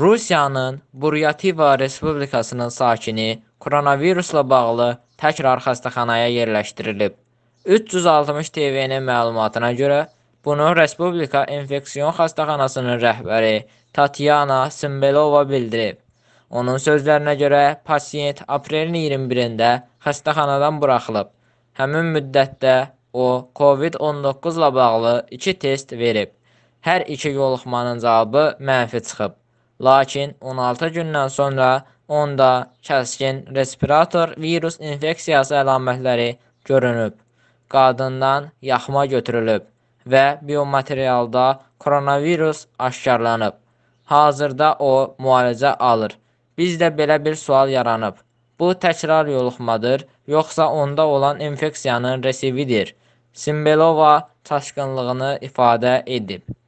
Rusiyanın Buryativa Respublikasının sakini koronavirusla bağlı təkrar xəstəxanaya yerləşdirilib. 360 TV-nin məlumatına görə, bunu Respublika İnfeksiyon Xəstəxanasının rəhbəri Tatyana Simbelova bildirib. Onun sözlərinə görə, pasiyent aprelin 21-də xəstəxanadan buraxılıb. Həmin müddətdə o, COVID-19 ilə bağlı iki test verib. Hər iki yoluxmanın cavabı mənfi çıxıb. Lakin 16 gündən sonra onda kəskin respirator virus infeksiyası əlamətləri görünüb. Qadından yaxma götürülüb və biomaterialda koronavirus aşkarlanıb. Hazırda o müalicə alır. Bizdə belə bir sual yaranıb. Bu təkrar yoluxmadır, yoxsa onda olan infeksiyanın resividir? Simbelova çaşqınlığını ifadə edib.